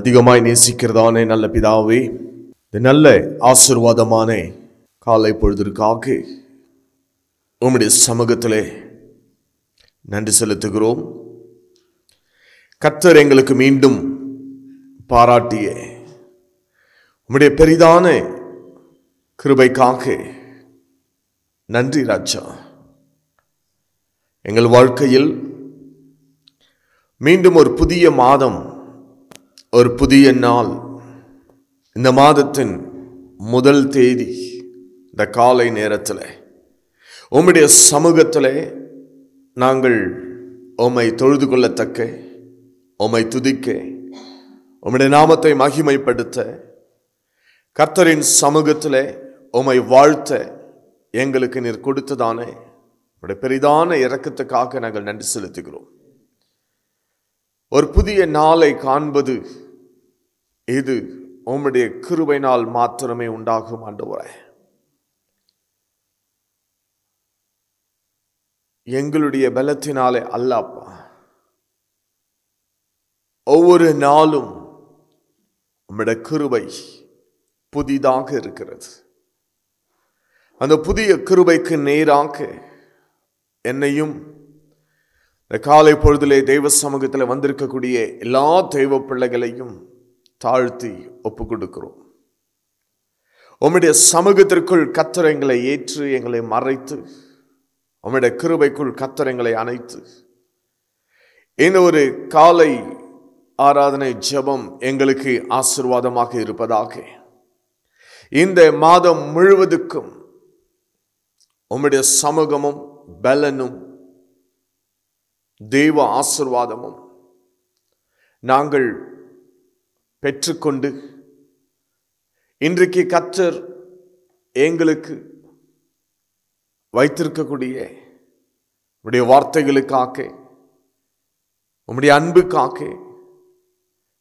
அதிகமாய் நேசிக்கிறதானே நல்ல பிதாவே இந்த நல்ல ஆசிர்வாதமான காலை பொழுதிற்காக உம்முடைய சமூகத்திலே நன்றி செலுத்துகிறோம் கத்தர் எங்களுக்கு மீண்டும் பாராட்டிய உம்முடைய பெரிதான கிருபைக்காக நன்றி ராஜா எங்கள் வாழ்க்கையில் மீண்டும் ஒரு புதிய மாதம் ஒரு புதிய நாள் இந்த மாதத்தின் முதல் தேதி இந்த காலை நேரத்தில் உம்முடைய சமூகத்தில் நாங்கள் உம்மை தொழுது கொள்ளத்தக்க உம்மை துதிக்க உம்முடைய நாமத்தை மகிமைப்படுத்த கர்த்தரின் சமூகத்தில் உம்மை வாழ்த்த எங்களுக்கு நீர் கொடுத்ததானே உடைய பெரிதான இறக்கத்துக்காக நாங்கள் நன்றி செலுத்துகிறோம் ஒரு புதிய நாளை காண்பது இது உம்முடைய கிருபை நாள் மாத்திரமே உண்டாகும் ஆண்டவரே எங்களுடைய பலத்தினாலே அல்லாப்பா ஒவ்வொரு நாளும் உம்முடைய கிருபை புதிதாக இருக்கிறது அந்த புதிய கிருபைக்கு நேராக என்னையும் இந்த காலை பொழுதிலே தெய்வ சமூகத்தில் வந்திருக்கக்கூடிய எல்லா தெய்வ பிள்ளைகளையும் தாழ்த்தி ஒப்பு கொடுக்கிறோம் உம்முடைய சமூகத்திற்குள் கத்திரங்களை ஏற்று எங்களை மறைத்து உம்முடைய கிருபைக்குள் கத்திரங்களை அணைத்து இந்த ஒரு காலை ஆராதனை ஜபம் எங்களுக்கு ஆசிர்வாதமாக இருப்பதாக இந்த மாதம் முழுவதுக்கும் உம்முடைய சமூகமும் பலனும் தெய்வ ஆசிர்வாதமும் நாங்கள் பெற்றுக்கொண்டு இன்றைக்கு கற்றர் எங்களுக்கு வைத்திருக்கக்கூடிய உடைய வார்த்தைகளுக்காக உம்முடைய அன்புக்காக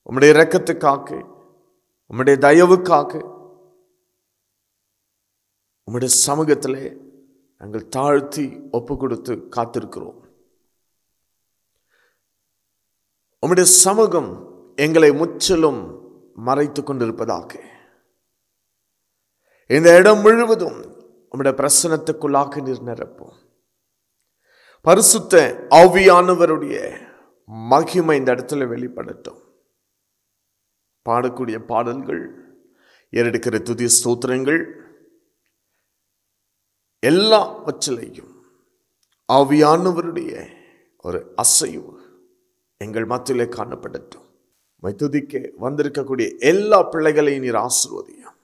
உம்முடைய இரக்கத்துக்காக உம்முடைய தயவுக்காக உம்முடைய சமூகத்தில் நாங்கள் தாழ்த்தி ஒப்பு கொடுத்து காத்திருக்கிறோம் உம்முடைய சமூகம் எங்களை முற்றிலும் மறைத்து கொண்டிருப்பதாக இந்த இடம் முழுவதும் உம்முடைய பிரசனத்துக்குள்ளாக நீர் நிரப்போம் பரிசுத்த ஆவியானவருடைய மகிமை இந்த இடத்துல வெளிப்படுத்தும் பாடக்கூடிய பாடல்கள் ஏறெடுக்கிற துதி ஸ்தோத்திரங்கள் எல்லாவற்றிலையும் ஆவியானவருடைய ஒரு அசைவு எங்கள் மத்திலே காணப்படட்டும் மைத்துதிக்க வந்திருக்கக்கூடிய எல்லா பிள்ளைகளையும் நீர் ஆசிர்வதியும்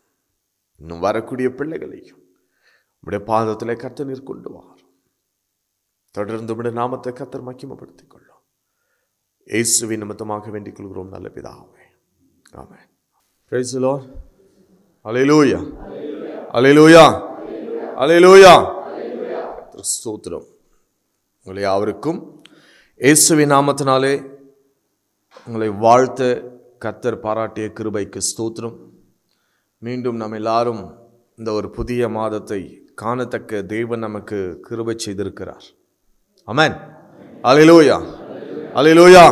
இன்னும் வரக்கூடிய பிள்ளைகளையும் உடைய பாதத்தில் கர்த்த நீர் கொண்டு வாரும் தொடர்ந்து உடைய நாமத்தை கத்தர் மக்கிமப்படுத்திக் கொள்ளும் இயேசுவின் நிமித்தமாக வேண்டிக் கொள்கிறோம் நல்ல பிதாவே ஆமே பிரைஸ்லோ அலையிலூயா அலையிலூயா அலையிலூயா ஸ்தோத்திரம் உங்களை யாவருக்கும் இயேசுவி நாமத்தினாலே உங்களை வாழ்த்த கத்தர் பாராட்டிய கிருபைக்கு ஸ்தோத்திரம் மீண்டும் நம்ம எல்லாரும் இந்த ஒரு புதிய மாதத்தை காணத்தக்க தெய்வன் நமக்கு கிருபை செய்திருக்கிறார் அமேன் அலிலோயா அலிலோயா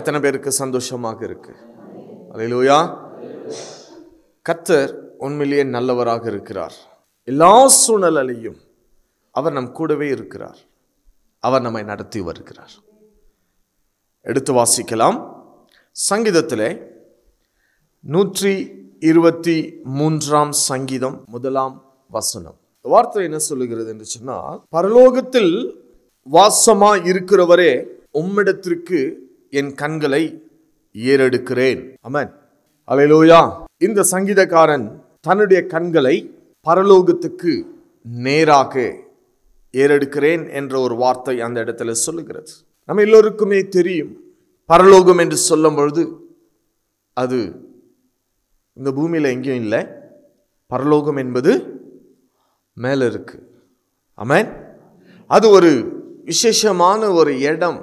எத்தனை பேருக்கு சந்தோஷமாக இருக்கு அலையிலூயா கத்தர் உண்மையிலேயே நல்லவராக இருக்கிறார் எல்லா சூழ்நிலையும் அவர் நம் கூடவே இருக்கிறார் அவர் நம்மை நடத்தி வருகிறார் எடுத்து வாசிக்கலாம் சங்கீதத்திலே நூற்றி இருபத்தி மூன்றாம் சங்கீதம் முதலாம் வசனம் வார்த்தை என்ன சொல்லுகிறது என்று சொன்னால் பரலோகத்தில் வாசமா இருக்கிறவரே உம்மிடத்திற்கு என் கண்களை ஏறெடுக்கிறேன் அமன் அலையிலோயா இந்த சங்கீதக்காரன் தன்னுடைய கண்களை பரலோகத்துக்கு நேராக ஏறெடுக்கிறேன் என்ற ஒரு வார்த்தை அந்த இடத்துல சொல்லுகிறது நம்ம எல்லோருக்குமே தெரியும் பரலோகம் என்று சொல்லும் பொழுது அது இந்த பூமியில் எங்கேயும் இல்லை பரலோகம் என்பது மேலே இருக்குது அமேன் அது ஒரு விசேஷமான ஒரு இடம்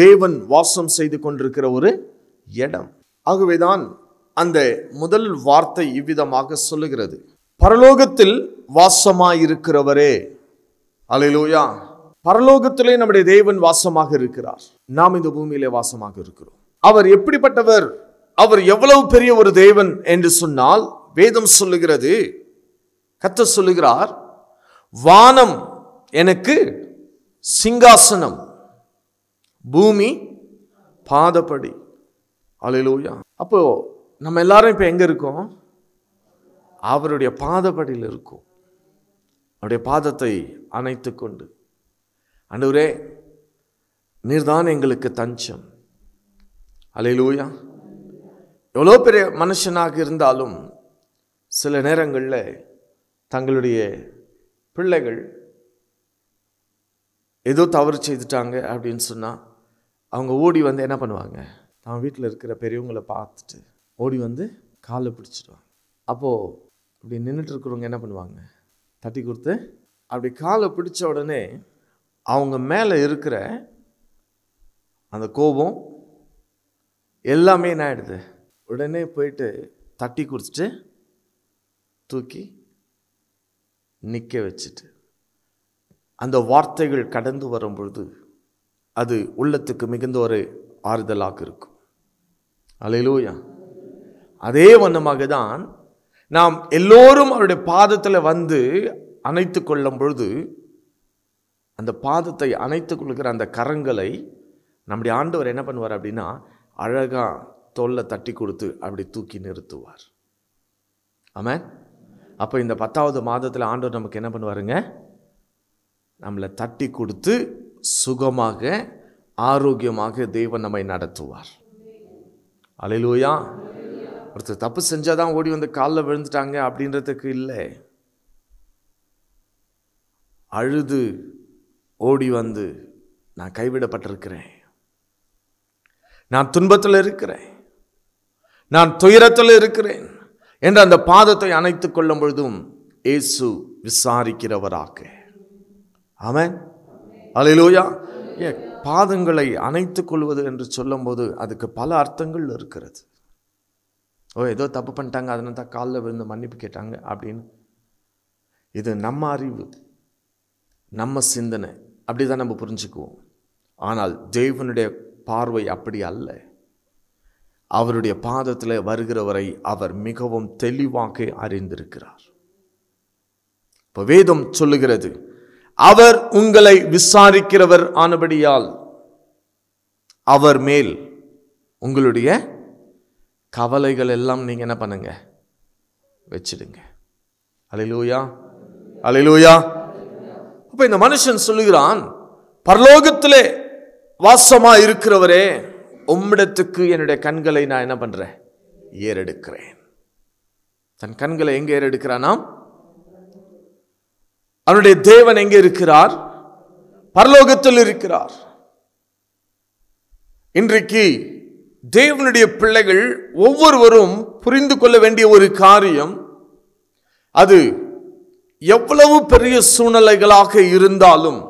தேவன் வாசம் செய்து கொண்டிருக்கிற ஒரு இடம் ஆகவேதான் அந்த முதல் வார்த்தை இவ்விதமாக சொல்லுகிறது பரலோகத்தில் வாசமாயிருக்கிறவரே அலையிலோயா பரலோகத்திலே நம்முடைய தேவன் வாசமாக இருக்கிறார் நாம் இந்த பூமியிலே வாசமாக இருக்கிறோம் அவர் எப்படிப்பட்டவர் அவர் எவ்வளவு பெரிய ஒரு தேவன் என்று சொன்னால் வேதம் சொல்லுகிறது கத்த சொல்லுகிறார் வானம் எனக்கு சிங்காசனம் பூமி பாதப்படி அலையிலோயா அப்போ நம்ம எல்லாரும் இப்போ எங்கே இருக்கோம் அவருடைய பாதப்படியில் இருக்கும் அவருடைய பாதத்தை அணைத்து கொண்டு அன்றுவரே நீர்தான் எங்களுக்கு தஞ்சம் அலையிலூயா எவ்வளோ பெரிய மனுஷனாக இருந்தாலும் சில நேரங்களில் தங்களுடைய பிள்ளைகள் ஏதோ தவறு செய்துட்டாங்க அப்படின்னு சொன்னால் அவங்க ஓடி வந்து என்ன பண்ணுவாங்க அவன் வீட்டில் இருக்கிற பெரியவங்களை பார்த்துட்டு ஓடி வந்து காலை பிடிச்சிடுவாங்க அப்போது இப்படி நின்றுட்டு இருக்கிறவங்க என்ன பண்ணுவாங்க தட்டி கொடுத்து அப்படி காலை பிடிச்ச உடனே அவங்க மேலே இருக்கிற அந்த கோபம் எல்லாமே என்ன ஆகிடுது உடனே போயிட்டு தட்டி குடிச்சிட்டு தூக்கி நிற்க வச்சுட்டு அந்த வார்த்தைகள் கடந்து வரும் பொழுது அது உள்ளத்துக்கு மிகுந்த ஒரு ஆறுதலாக இருக்கும் அலையிலூயா அதே வண்ணமாக தான் நாம் எல்லோரும் அவருடைய பாதத்தில் வந்து அணைத்து கொள்ளும் பொழுது அந்த பாதத்தை அணைத்து கொள்கிற அந்த கரங்களை நம்முடைய ஆண்டவர் என்ன பண்ணுவார் அப்படின்னா அழகாக தொல்லை தட்டி கொடுத்து அப்படி தூக்கி நிறுத்துவார் ஆமாம் அப்போ இந்த பத்தாவது மாதத்தில் ஆண்டவர் நமக்கு என்ன பண்ணுவாருங்க நம்மளை தட்டி கொடுத்து சுகமாக ஆரோக்கியமாக தெய்வம் நம்மை நடத்துவார் அலையிலூயா ஒருத்தர் தப்பு செஞ்சால் தான் ஓடி வந்து காலில் விழுந்துட்டாங்க அப்படின்றதுக்கு இல்லை அழுது ஓடி வந்து நான் கைவிடப்பட்டிருக்கிறேன் நான் துன்பத்தில் இருக்கிறேன் நான் துயரத்தில் இருக்கிறேன் என்று அந்த பாதத்தை அணைத்து கொள்ளும் பொழுதும் இயேசு விசாரிக்கிறவராக அவன் அலையிலோயா ஏ பாதங்களை அணைத்துக் கொள்வது என்று சொல்லும்போது அதுக்கு பல அர்த்தங்கள் இருக்கிறது ஓ ஏதோ தப்பு பண்ணிட்டாங்க அதனால தான் காலில் விழுந்து மன்னிப்பு கேட்டாங்க அப்படின்னு இது நம்ம அறிவு நம்ம சிந்தனை அப்படி தான் நம்ம புரிஞ்சுக்குவோம் ஆனால் தெய்வனுடைய பார்வை அப்படி அல்ல அவருடைய பாதத்தில் வருகிறவரை அவர் மிகவும் தெளிவாக அறிந்திருக்கிறார் இப்போ வேதம் சொல்லுகிறது அவர் உங்களை விசாரிக்கிறவர் ஆனபடியால் அவர் மேல் உங்களுடைய கவலைகள் எல்லாம் நீங்கள் என்ன பண்ணுங்க வச்சிடுங்க அலிலூயா அலிலூயா அப்போ இந்த மனுஷன் சொல்லுகிறான் பரலோகத்திலே வாசமாக இருக்கிறவரே உம்மிடத்துக்கு என்னுடைய கண்களை நான் என்ன பண்ணுறேன் ஏறெடுக்கிறேன் தன் கண்களை எங்கே ஏறெடுக்கிறானாம் அவனுடைய தேவன் எங்கே இருக்கிறார் பரலோகத்தில் இருக்கிறார் இன்றைக்கு தேவனுடைய பிள்ளைகள் ஒவ்வொருவரும் புரிந்து கொள்ள வேண்டிய ஒரு காரியம் அது எவ்வளவு பெரிய சூழ்நிலைகளாக இருந்தாலும்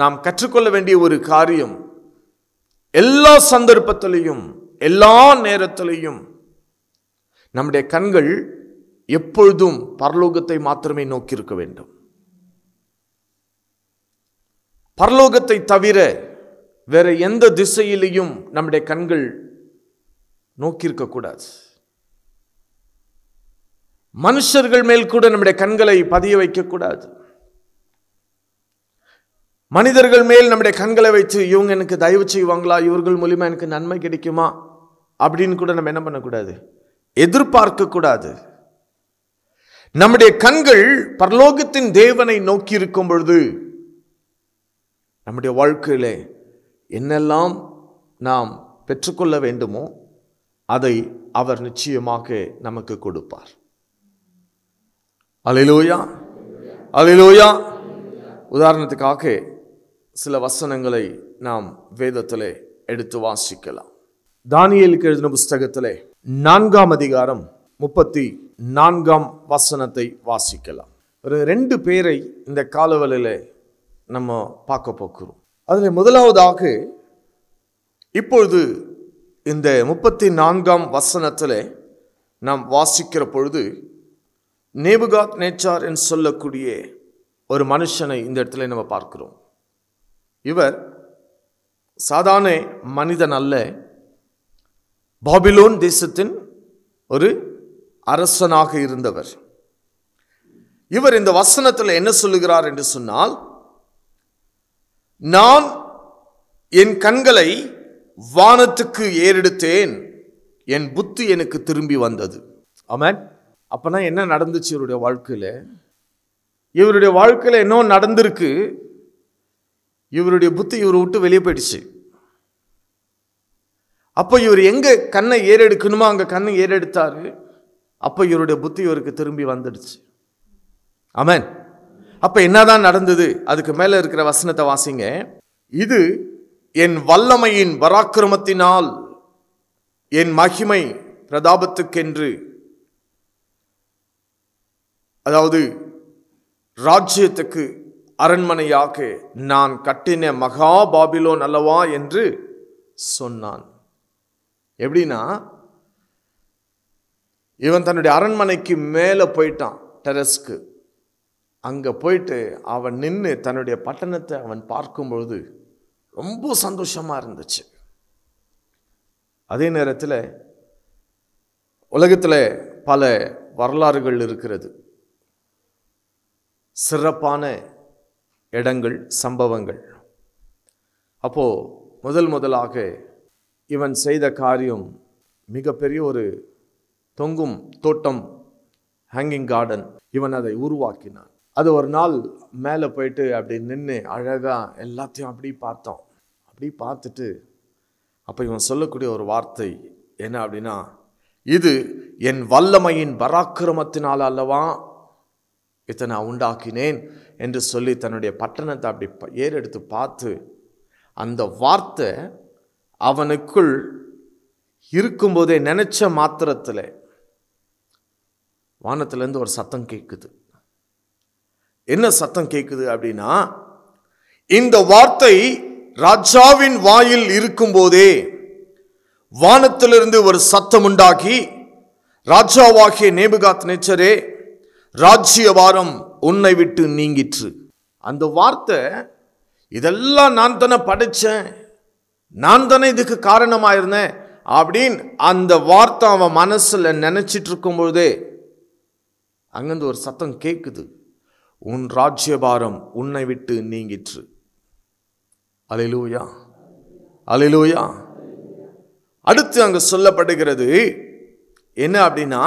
நாம் கற்றுக்கொள்ள வேண்டிய ஒரு காரியம் எல்லா சந்தர்ப்பத்திலையும் எல்லா நேரத்திலையும் நம்முடைய கண்கள் எப்பொழுதும் பரலோகத்தை மாத்திரமே நோக்கி இருக்க வேண்டும் பரலோகத்தை தவிர வேற எந்த திசையிலையும் நம்முடைய கண்கள் நோக்கியிருக்கக்கூடாது மனுஷர்கள் மேல் கூட நம்முடைய கண்களை பதிய வைக்கக்கூடாது மனிதர்கள் மேல் நம்முடைய கண்களை வைத்து இவங்க எனக்கு தயவு செய்வாங்களா இவர்கள் மூலிமா எனக்கு நன்மை கிடைக்குமா அப்படின்னு கூட நம்ம என்ன பண்ணக்கூடாது எதிர்பார்க்கக்கூடாது நம்முடைய கண்கள் பரலோகத்தின் தேவனை நோக்கி இருக்கும் பொழுது நம்முடைய வாழ்க்கையிலே என்னெல்லாம் நாம் பெற்றுக்கொள்ள வேண்டுமோ அதை அவர் நிச்சயமாக நமக்கு கொடுப்பார் அலிலோயா அலிலோயா உதாரணத்துக்காக சில வசனங்களை நாம் வேதத்திலே எடுத்து வாசிக்கலாம் தானியலுக்கு எழுதின புஸ்தகத்திலே நான்காம் அதிகாரம் முப்பத்தி நான்காம் வசனத்தை வாசிக்கலாம் ஒரு ரெண்டு பேரை இந்த காலவலையில் நம்ம பார்க்க போக்குறோம் அதில் முதலாவதாக இப்பொழுது இந்த முப்பத்தி நான்காம் வசனத்தில் நாம் வாசிக்கிற பொழுது நேபுகாத் நேச்சார் என்று சொல்லக்கூடிய ஒரு மனுஷனை இந்த இடத்துல நம்ம பார்க்கிறோம் இவர் சாதாரண மனிதன் அல்ல பாபிலோன் தேசத்தின் ஒரு அரசனாக இருந்தவர் இவர் இந்த வசனத்தில் என்ன சொல்லுகிறார் என்று சொன்னால் நான் என் கண்களை வானத்துக்கு ஏறெடுத்தேன் என் புத்தி எனக்கு திரும்பி வந்தது ஆமாம் அப்போனா என்ன நடந்துச்சு இவருடைய வாழ்க்கையில் இவருடைய வாழ்க்கையில் என்ன நடந்திருக்கு இவருடைய புத்தி இவரை விட்டு வெளியே போயிடுச்சு அப்போ இவர் எங்கே கண்ணை ஏறெடுக்கணுமோ அங்கே கண்ணை ஏறெடுத்தார் அப்போ இவருடைய புத்தி இவருக்கு திரும்பி வந்துடுச்சு அமேன் அப்போ என்னதான் நடந்தது அதுக்கு மேலே இருக்கிற வசனத்தை வாசிங்க இது என் வல்லமையின் பராக்கிரமத்தினால் என் மகிமை பிரதாபத்துக்கென்று அதாவது ராஜ்யத்துக்கு அரண்மனையாக நான் கட்டின மகா பாபிலோன் அல்லவா என்று சொன்னான் எப்படின்னா இவன் தன்னுடைய அரண்மனைக்கு மேலே போயிட்டான் டெரஸ்க்கு அங்கே போயிட்டு அவன் நின்று தன்னுடைய பட்டணத்தை அவன் பார்க்கும்பொழுது ரொம்ப சந்தோஷமாக இருந்துச்சு அதே நேரத்தில் உலகத்தில் பல வரலாறுகள் இருக்கிறது சிறப்பான இடங்கள் சம்பவங்கள் அப்போது முதல் முதலாக இவன் செய்த காரியம் மிகப்பெரிய ஒரு தொங்கும் தோட்டம் ஹேங்கிங் கார்டன் இவன் அதை உருவாக்கினான் அது ஒரு நாள் மேலே போயிட்டு அப்படி நின்று அழகாக எல்லாத்தையும் அப்படி பார்த்தோம் அப்படி பார்த்துட்டு அப்போ இவன் சொல்லக்கூடிய ஒரு வார்த்தை என்ன அப்படின்னா இது என் வல்லமையின் பராக்கிரமத்தினால் அல்லவா இத்தனை உண்டாக்கினேன் என்று சொல்லி தன்னுடைய பட்டணத்தை அப்படி ஏறெடுத்து பார்த்து அந்த வார்த்தை அவனுக்குள் இருக்கும்போதே நினச்ச மாத்திரத்தில் வானத்துலேருந்து ஒரு சத்தம் கேட்குது என்ன சத்தம் கேட்குது அப்படின்னா இந்த வார்த்தை ராஜாவின் வாயில் இருக்கும்போதே வானத்திலிருந்து ஒரு சத்தம் உண்டாகி ராஜாவாகிய நேபுகாத் நேச்சரே வாரம் உன்னை விட்டு நீங்கிற்று அந்த வார்த்தை இதெல்லாம் நான் தானே படித்தேன் நான் தானே இதுக்கு காரணமாக இருந்தேன் அப்படின்னு அந்த வார்த்தை அவன் மனசில் நினச்சிட்டு இருக்கும்பொழுதே அங்கேருந்து ஒரு சத்தம் கேட்குது உன் ராஜ்யபாரம் உன்னை விட்டு நீங்கிற்று அலையிலூயா அலையிலூயா அடுத்து அங்கு சொல்லப்படுகிறது என்ன அப்படின்னா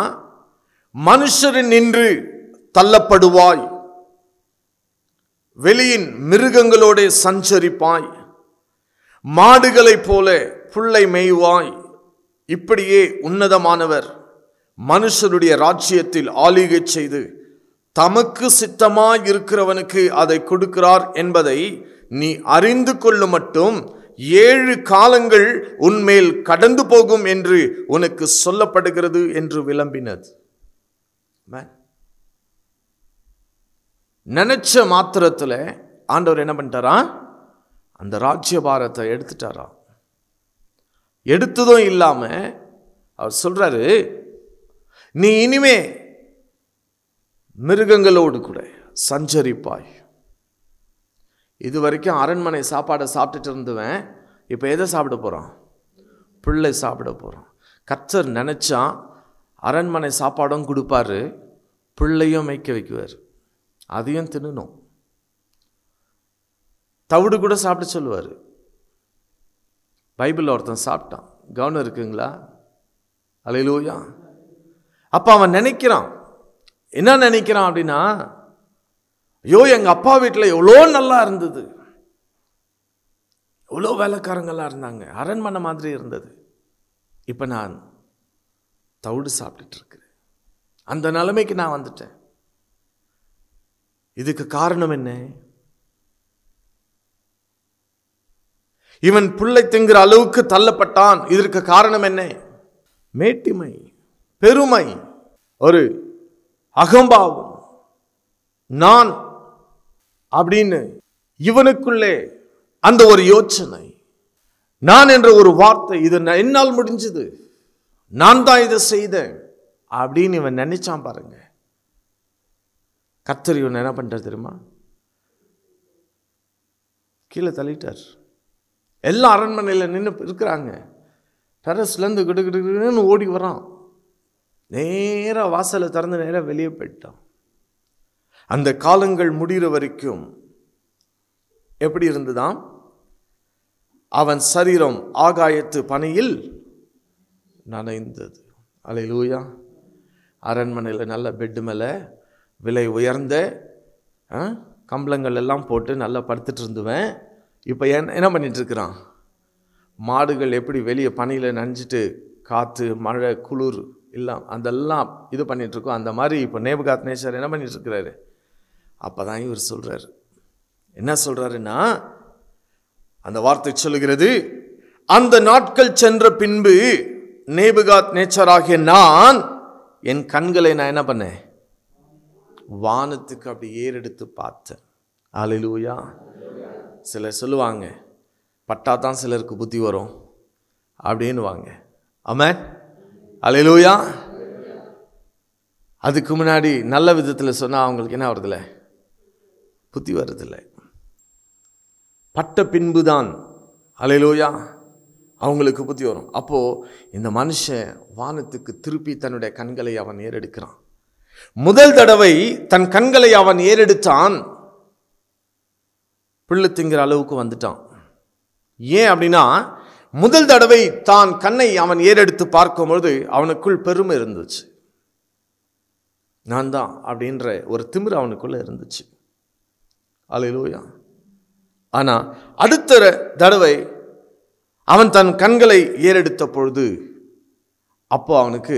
மனுஷரின் நின்று தள்ளப்படுவாய் வெளியின் மிருகங்களோட சஞ்சரிப்பாய் மாடுகளைப் போல புல்லை மேய்வாய் இப்படியே உன்னதமானவர் மனுஷருடைய ராஜ்யத்தில் ஆளுகை செய்து தமக்கு சித்தமாக இருக்கிறவனுக்கு அதை கொடுக்கிறார் என்பதை நீ அறிந்து கொள்ளும் மட்டும் ஏழு காலங்கள் உன்மேல் கடந்து போகும் என்று உனக்கு சொல்லப்படுகிறது என்று விளம்பினது நினைச்ச மாத்திரத்தில் ஆண்டவர் என்ன பண்ணிட்டாரா அந்த ராஜ்யபாரத்தை எடுத்துட்டாரா எடுத்ததும் இல்லாமல் அவர் சொல்கிறாரு நீ இனிமே மிருகங்களோடு கூட சஞ்சரிப்பாய் இது வரைக்கும் அரண்மனை சாப்பாடை சாப்பிட்டுட்டு இருந்துவேன் இப்போ எதை சாப்பிட போகிறான் பிள்ளை சாப்பிட போகிறோம் கர்த்தர் நினச்சா அரண்மனை சாப்பாடும் கொடுப்பாரு பிள்ளையும் மேய்க்க வைக்குவார் அதையும் தின்னும் தவிடு கூட சாப்பிட சொல்லுவார் பைபிளில் ஒருத்தன் சாப்பிட்டான் கவனம் இருக்குங்களா அலையிலோயா அப்போ அவன் நினைக்கிறான் என்ன நினைக்கிறான் அப்படின்னா ஐயோ எங்கள் அப்பா வீட்டில் எவ்வளோ நல்லா இருந்தது எவ்வளோ வேலைக்காரங்களாக இருந்தாங்க அரண்மனை மாதிரி இருந்தது இப்போ நான் தவிடு சாப்பிட்டுட்டு அந்த நிலைமைக்கு நான் வந்துட்டேன் இதுக்கு காரணம் என்ன இவன் பிள்ளை திங்குற அளவுக்கு தள்ளப்பட்டான் இதற்கு காரணம் என்ன மேட்டிமை பெருமை ஒரு அகம்பாவம் நான் அப்படின்னு இவனுக்குள்ளே அந்த ஒரு யோசனை நான் என்ற ஒரு வார்த்தை இது என்னால் முடிஞ்சது நான் தான் இதை செய்தேன் அப்படின்னு இவன் நினைச்சான் பாருங்க கத்தர் இவன் என்ன பண்ணுறார் தெரியுமா கீழே தள்ளிட்டார் எல்லா அரண்மனையில் நின்று இருக்கிறாங்க டெரஸ்லேருந்து கிடுகிடுன்னு ஓடி வரான் நேராக வாசலை திறந்த நேராக வெளியே போயிட்டான் அந்த காலங்கள் முடிகிற வரைக்கும் எப்படி இருந்துதான் அவன் சரீரம் ஆகாயத்து பணியில் நனைந்தது அலை லூயா அரண்மனையில் நல்ல பெட்டு மேலே விலை உயர்ந்த கம்பளங்கள் எல்லாம் போட்டு நல்லா படுத்துட்டு இருந்துவேன் இப்போ என்ன என்ன பண்ணிட்டுருக்குறான் மாடுகள் எப்படி வெளியே பனியில் நனைஞ்சிட்டு காற்று மழை குளிர் இல்லை அதெல்லாம் இது பண்ணிகிட்ருக்கோம் அந்த மாதிரி இப்போ நேபுகாத் நேசர் என்ன பண்ணிகிட்ருக்கிறாரு அப்போ தான் இவர் சொல்கிறாரு என்ன சொல்கிறாருன்னா அந்த வார்த்தை சொல்லுகிறது அந்த நாட்கள் சென்ற பின்பு நேபுகாத் நேச்சர் ஆகிய நான் என் கண்களை நான் என்ன பண்ணேன் வானத்துக்கு அப்படி ஏறெடுத்து பார்த்தேன் அலிலூயா சிலர் சொல்லுவாங்க பட்டா தான் சிலருக்கு புத்தி வரும் வாங்க ஆமாம் அலையிலூயா அதுக்கு முன்னாடி நல்ல விதத்தில் சொன்னால் அவங்களுக்கு என்ன வருதில்லை புத்தி வருதில்லை பட்ட பின்பு தான் அலையிலூயா அவங்களுக்கு புத்தி வரும் அப்போது இந்த மனுஷன் வானத்துக்கு திருப்பி தன்னுடைய கண்களை அவன் ஏறெடுக்கிறான் முதல் தடவை தன் கண்களை அவன் ஏறெடுத்தான் பிள்ளை திங்கிற அளவுக்கு வந்துட்டான் ஏன் அப்படின்னா முதல் தடவை தான் கண்ணை அவன் ஏறெடுத்து பார்க்கும்பொழுது அவனுக்குள் பெருமை இருந்துச்சு நான் தான் அப்படின்ற ஒரு திமிர் அவனுக்குள்ளே இருந்துச்சு அலையிலோயா ஆனால் அடுத்த தடவை அவன் தன் கண்களை ஏறெடுத்த பொழுது அப்போ அவனுக்கு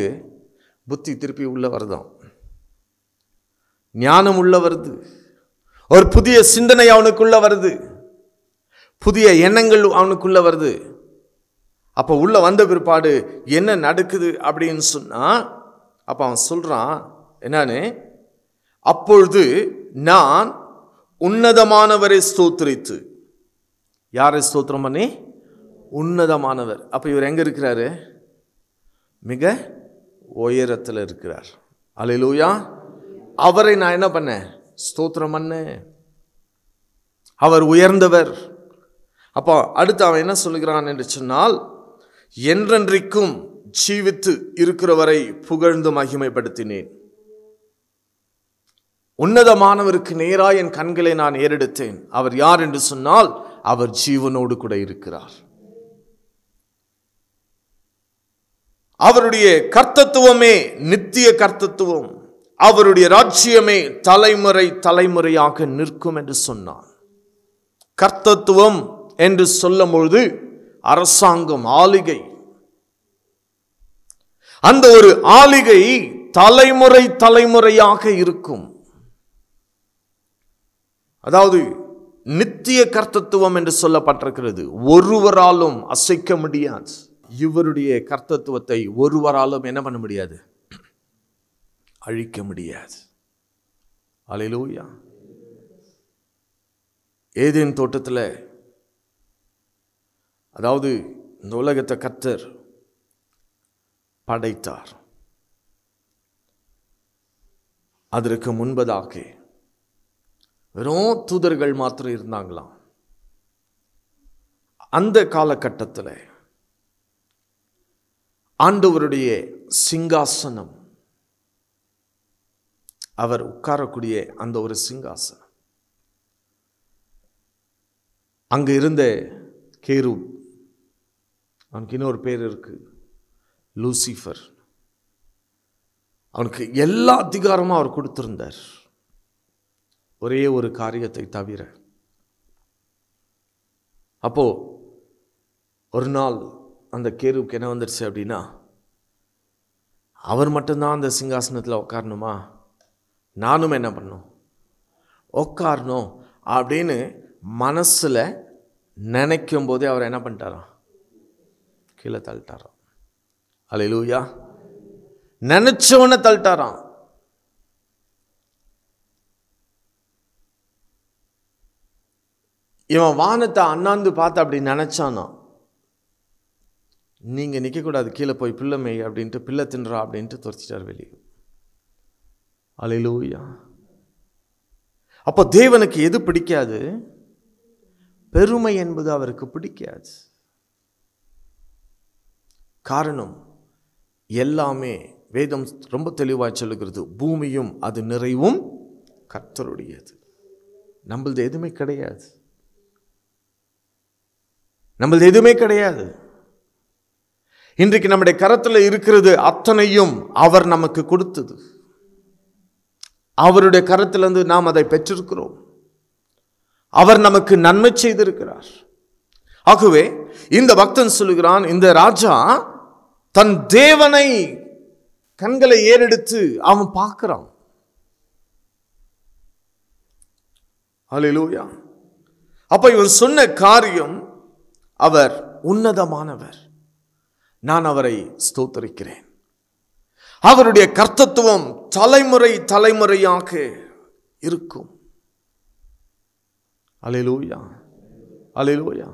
புத்தி திருப்பி உள்ளே வருதான் ஞானம் உள்ள வருது ஒரு புதிய சிந்தனை அவனுக்குள்ளே வருது புதிய எண்ணங்கள் அவனுக்குள்ளே வருது அப்போ உள்ளே வந்த பிற்பாடு என்ன நடக்குது அப்படின்னு சொன்னால் அப்போ அவன் சொல்கிறான் என்னான்னு அப்பொழுது நான் உன்னதமானவரை ஸ்தோத்திரித்து யாரை ஸ்தோத்திரம் பண்ணி உன்னதமானவர் அப்போ இவர் எங்கே இருக்கிறாரு மிக உயரத்தில் இருக்கிறார் அலையிலூயா அவரை நான் என்ன பண்ணேன் ஸ்தோத்திரம் பண்ணு அவர் உயர்ந்தவர் அப்போ அடுத்து அவன் என்ன சொல்கிறான் என்று சொன்னால் என்றென்றைக்கும் ஜீவித்து இருக்கிறவரை புகழ்ந்து மகிமைப்படுத்தினேன் உன்னதமானவருக்கு நேராக என் கண்களை நான் ஏறெடுத்தேன் அவர் யார் என்று சொன்னால் அவர் ஜீவனோடு கூட இருக்கிறார் அவருடைய கர்த்தத்துவமே நித்திய கர்த்தத்துவம் அவருடைய ராஜ்யமே தலைமுறை தலைமுறையாக நிற்கும் என்று சொன்னார் கர்த்தத்துவம் என்று சொல்லும் பொழுது அரசாங்கம் ஆளிகை அந்த ஒரு ஆளிகை தலைமுறை தலைமுறையாக இருக்கும் அதாவது நித்திய கர்த்தத்துவம் என்று சொல்லப்பட்டிருக்கிறது ஒருவராலும் அசைக்க முடியாது இவருடைய கர்த்தத்துவத்தை ஒருவராலும் என்ன பண்ண முடியாது அழிக்க முடியாது அலையிலோயா ஏதேன் தோட்டத்தில் அதாவது இந்த உலகத்தை கத்தர் படைத்தார் அதற்கு முன்பதாக வெறும் தூதர்கள் மாத்திரம் இருந்தாங்களாம் அந்த காலகட்டத்தில் ஆண்டவருடைய சிங்காசனம் அவர் உட்காரக்கூடிய அந்த ஒரு சிங்காசனம் அங்கு இருந்த கேரூப் அவனுக்கு இன்னொரு பேர் இருக்குது லூசிஃபர் அவனுக்கு எல்லா அதிகாரமும் அவர் கொடுத்துருந்தார் ஒரே ஒரு காரியத்தை தவிர அப்போது ஒரு நாள் அந்த கேருவுக்கு என்ன வந்துடுச்சு அப்படின்னா அவர் மட்டும்தான் அந்த சிங்காசனத்தில் உட்காரணுமா நானும் என்ன பண்ணும் உட்காரணும் அப்படின்னு மனசில் நினைக்கும் போதே அவர் என்ன பண்ணிட்டாரான் கீழே தள்ளிட்டாராம் அலையிலூயா நினச்சவொன்னே தள்ளிட்டாராம் இவன் வானத்தை அண்ணாந்து பார்த்து அப்படி நினச்சானா நீங்கள் நிற்கக்கூடாது கீழே போய் பிள்ளைமை அப்படின்ட்டு பிள்ளை தின்றா அப்படின்ட்டு துரத்திட்டார் வெளியே அலையிலூயா அப்போ தேவனுக்கு எது பிடிக்காது பெருமை என்பது அவருக்கு பிடிக்காது காரணம் எல்லாமே வேதம் ரொம்ப தெளிவாக சொல்லுகிறது பூமியும் அது நிறைவும் கர்த்தருடையது நம்மளது எதுவுமே கிடையாது நம்மளது எதுவுமே கிடையாது இன்றைக்கு நம்முடைய கரத்தில் இருக்கிறது அத்தனையும் அவர் நமக்கு கொடுத்தது அவருடைய கரத்திலிருந்து நாம் அதை பெற்றிருக்கிறோம் அவர் நமக்கு நன்மை செய்திருக்கிறார் ஆகவே இந்த பக்தன் சொல்லுகிறான் இந்த ராஜா தன் தேவனை கண்களை ஏறெடுத்து அவன் பார்க்கிறான் அலிலூயா அப்ப இவன் சொன்ன காரியம் அவர் உன்னதமானவர் நான் அவரை ஸ்தோத்தரிக்கிறேன் அவருடைய கர்த்தத்துவம் தலைமுறை தலைமுறையாக இருக்கும் அலிலூயா அலிலூயா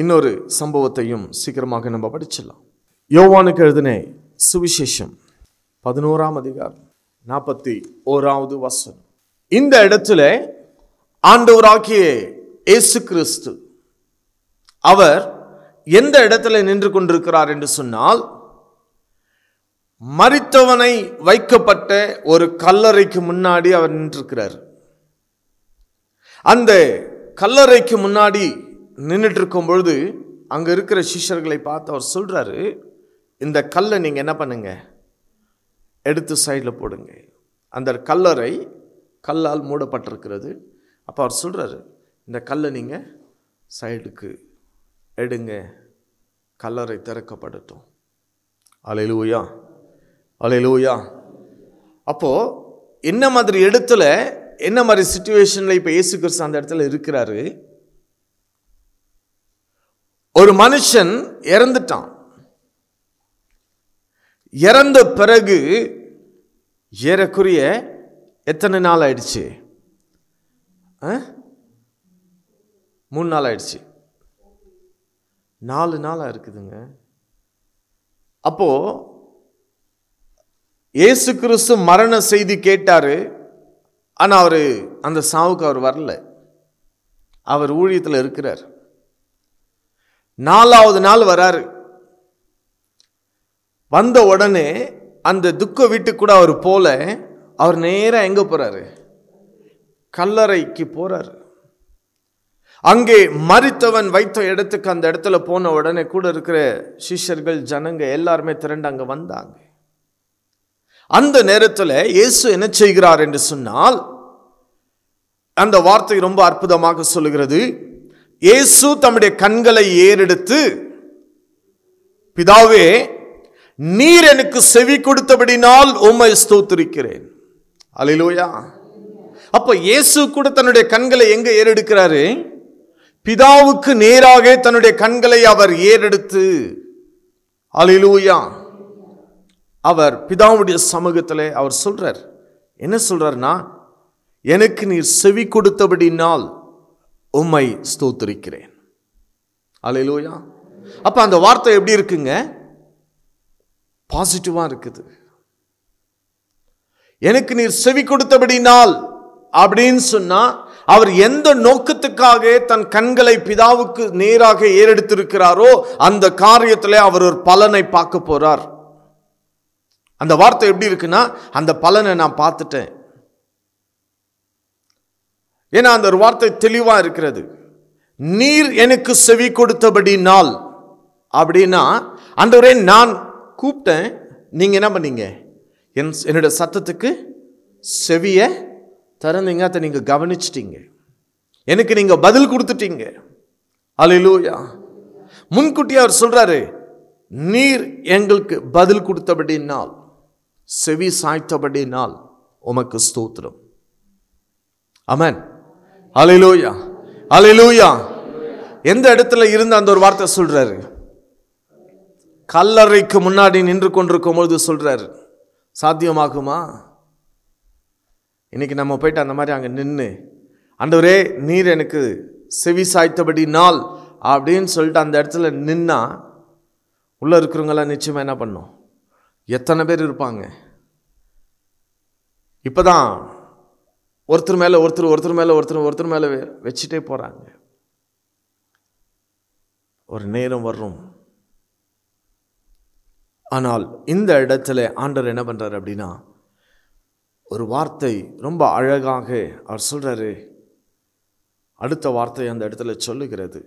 இன்னொரு சம்பவத்தையும் சீக்கிரமாக நம்ம படிச்சிடலாம் யோவானுக்கு எழுதின சுவிசேஷம் பதினோராம் அதிகாரம் நாற்பத்தி ஓராவது வசனம் இந்த இடத்துல ஆண்டவராகிய இயேசு கிறிஸ்து அவர் எந்த இடத்துல நின்று கொண்டிருக்கிறார் என்று சொன்னால் மறித்தவனை வைக்கப்பட்ட ஒரு கல்லறைக்கு முன்னாடி அவர் நின்றிருக்கிறார் அந்த கல்லறைக்கு முன்னாடி நின்றுட்டு இருக்கும் பொழுது அங்கே இருக்கிற சிஷர்களை பார்த்து அவர் சொல்கிறாரு இந்த கல்லை நீங்கள் என்ன பண்ணுங்கள் எடுத்து சைடில் போடுங்க அந்த கல்லறை கல்லால் மூடப்பட்டிருக்கிறது அப்போ அவர் சொல்கிறாரு இந்த கல்லை நீங்கள் சைடுக்கு எடுங்க கல்லறை திறக்கப்படட்டும் அலையிலூயா அலையிலூயா அப்போது என்ன மாதிரி இடத்துல என்ன மாதிரி சுச்சுவேஷனில் இப்போ இயேசு கிறிஸ்து அந்த இடத்துல இருக்கிறாரு ஒரு மனுஷன் இறந்துட்டான் இறந்த பிறகு ஏறக்குரிய எத்தனை நாள் ஆயிடுச்சு மூணு நாள் ஆயிடுச்சு நாலு நாளாக இருக்குதுங்க அப்போது ஏசு கிறிஸ்து மரண செய்தி கேட்டார் ஆனால் அவர் அந்த சாவுக்கு அவர் வரல அவர் ஊழியத்தில் இருக்கிறார் நாலாவது நாள் வராரு வந்த உடனே அந்த துக்க வீட்டுக்கு கூட அவர் போல அவர் நேராக எங்கே போகிறாரு கல்லறைக்கு போகிறாரு அங்கே மறித்தவன் வைத்த இடத்துக்கு அந்த இடத்துல போன உடனே கூட இருக்கிற சிஷ்யர்கள் ஜனங்க எல்லாருமே திரண்டு அங்கே வந்தாங்க அந்த நேரத்தில் இயேசு என்ன செய்கிறார் என்று சொன்னால் அந்த வார்த்தை ரொம்ப அற்புதமாக சொல்லுகிறது இயேசு தம்முடைய கண்களை ஏறெடுத்து பிதாவே நீர் எனக்கு செவி கொடுத்தபடினால் உம்மை ஸ்தோத்திருக்கிறேன் அலிலோயா அப்போ இயேசு கூட தன்னுடைய கண்களை எங்கே ஏறெடுக்கிறாரு பிதாவுக்கு நேராக தன்னுடைய கண்களை அவர் ஏறெடுத்து அலிலூயா அவர் பிதாவுடைய சமூகத்தில் அவர் சொல்றார் என்ன சொல்றாருன்னா எனக்கு நீர் செவி கொடுத்தபடினால் உம்மை ஸ்தோத்திருக்கிறேன் லோயா அப்போ அந்த வார்த்தை எப்படி இருக்குங்க பாசிட்டிவாக இருக்குது எனக்கு நீர் செவி கொடுத்தபடினால் அப்படின்னு சொன்னால் அவர் எந்த நோக்கத்துக்காக தன் கண்களை பிதாவுக்கு நேராக ஏறெடுத்திருக்கிறாரோ அந்த காரியத்தில் அவர் ஒரு பலனை பார்க்க போகிறார் அந்த வார்த்தை எப்படி இருக்குன்னா அந்த பலனை நான் பார்த்துட்டேன் ஏன்னா அந்த ஒரு வார்த்தை தெளிவாக இருக்கிறது நீர் எனக்கு செவி கொடுத்தபடி நாள் அப்படின்னா அந்தவரே நான் கூப்பிட்டேன் நீங்கள் என்ன பண்ணீங்க என் என்னுடைய சத்தத்துக்கு செவியை திறந்தீங்க அதை நீங்கள் கவனிச்சிட்டீங்க எனக்கு நீங்கள் பதில் கொடுத்துட்டீங்க அலையிலூயா முன்கூட்டி அவர் சொல்றாரு நீர் எங்களுக்கு பதில் கொடுத்தபடி நாள் செவி சாய்த்தபடி நாள் உமக்கு ஸ்தோத்திரம் அமன் அலையிலூயா அலையிலூயா எந்த இடத்துல இருந்து அந்த ஒரு வார்த்தை சொல்றாரு கல்லறைக்கு முன்னாடி நின்று கொண்டிருக்கும் பொழுது சொல்றாரு சாத்தியமாகுமா இன்னைக்கு நம்ம போயிட்டு அந்த மாதிரி அங்கே நின்று அண்டவரே நீர் எனக்கு செவி சாய்த்தபடி நாள் அப்படின்னு சொல்லிட்டு அந்த இடத்துல நின்னா உள்ளே இருக்கிறவங்களாம் நிச்சயமாக என்ன பண்ணும் எத்தனை பேர் இருப்பாங்க இப்போ தான் ஒருத்தர் மேலே ஒருத்தர் ஒருத்தர் மேலே ஒருத்தர் ஒருத்தர் மேலே வச்சுட்டே போகிறாங்க ஒரு நேரம் வரும் ஆனால் இந்த இடத்துல ஆண்டவர் என்ன பண்ணுறாரு அப்படின்னா ஒரு வார்த்தை ரொம்ப அழகாக அவர் சொல்கிறாரு அடுத்த வார்த்தை அந்த இடத்துல சொல்லுகிறது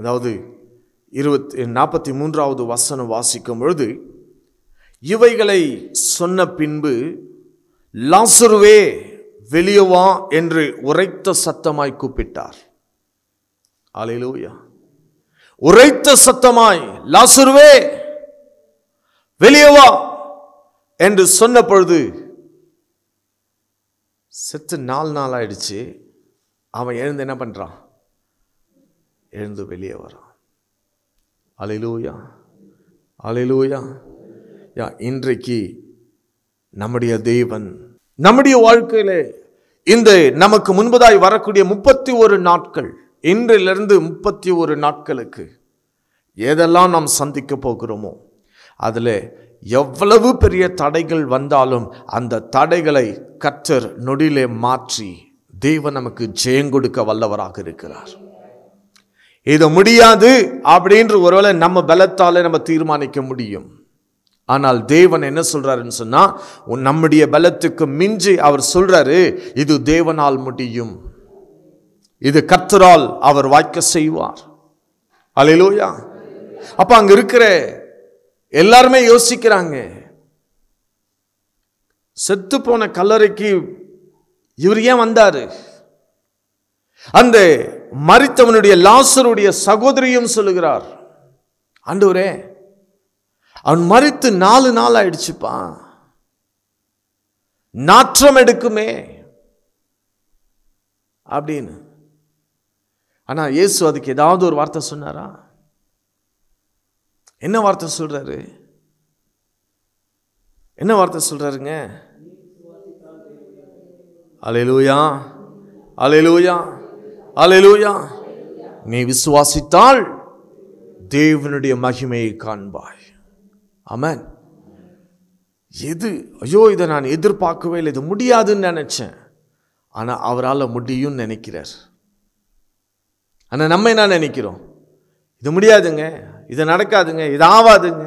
அதாவது இருபத்தி நாற்பத்தி மூன்றாவது வசனம் வாசிக்கும் பொழுது இவைகளை சொன்ன பின்பு லாசருவே வெளியே வா என்று உரைத்த சத்தமாய் கூப்பிட்டார் அலையிலூயா உரைத்த சத்தமாய் லாசுருவே வெளியே வா என்று சொன்ன பொழுது செத்து நாலு நாள் ஆயிடுச்சு அவன் எழுந்து என்ன பண்ணுறான் எழுந்து வெளியே வரான் அலையிலூயா அலையிலூயா யா இன்றைக்கு நம்முடைய தேவன் நம்முடைய வாழ்க்கையிலே இந்த நமக்கு முன்பதாய் வரக்கூடிய முப்பத்தி ஒரு நாட்கள் இன்றிலிருந்து முப்பத்தி ஒரு நாட்களுக்கு எதெல்லாம் நாம் சந்திக்க போகிறோமோ அதில் எவ்வளவு பெரிய தடைகள் வந்தாலும் அந்த தடைகளை கற்றர் நொடியிலே மாற்றி தெய்வன் நமக்கு ஜெயங்கொடுக்க வல்லவராக இருக்கிறார் இது முடியாது அப்படின்ற ஒருவேளை நம்ம பலத்தாலே நம்ம தீர்மானிக்க முடியும் ஆனால் தேவன் என்ன சொல்கிறாருன்னு சொன்னால் நம்முடைய பலத்துக்கு மிஞ்சி அவர் சொல்கிறாரு இது தேவனால் முடியும் இது கத்தரால் அவர் வாய்க்க செய்வார் அலையிலோயா அப்போ அங்கே இருக்கிற எல்லாருமே யோசிக்கிறாங்க செத்து போன கல்லறைக்கு இவர் ஏன் வந்தாரு அந்த மறித்தவனுடைய லாசருடைய சகோதரியும் சொல்லுகிறார் ஆண்டவரே அவன் மறித்து நாலு நாள் ஆயிடுச்சுப்பா நாற்றம் எடுக்குமே அப்படின்னு ஆனால் இயேசு அதுக்கு ஏதாவது ஒரு வார்த்தை சொன்னாரா என்ன வார்த்தை சொல்கிறாரு என்ன வார்த்தை சொல்கிறாருங்க அலையலூயா அலையலூயா அலையலூயா நீ விசுவாசித்தால் தேவனுடைய மகிமையை காண்பாய் அமேன் எது ஐயோ இதை நான் எதிர்பார்க்கவே இல்லை இது முடியாதுன்னு நினச்சேன் ஆனால் அவரால் முடியும்னு நினைக்கிறார் ஆனால் நம்ம என்ன நினைக்கிறோம் இது முடியாதுங்க இது நடக்காதுங்க இது ஆவாதுங்க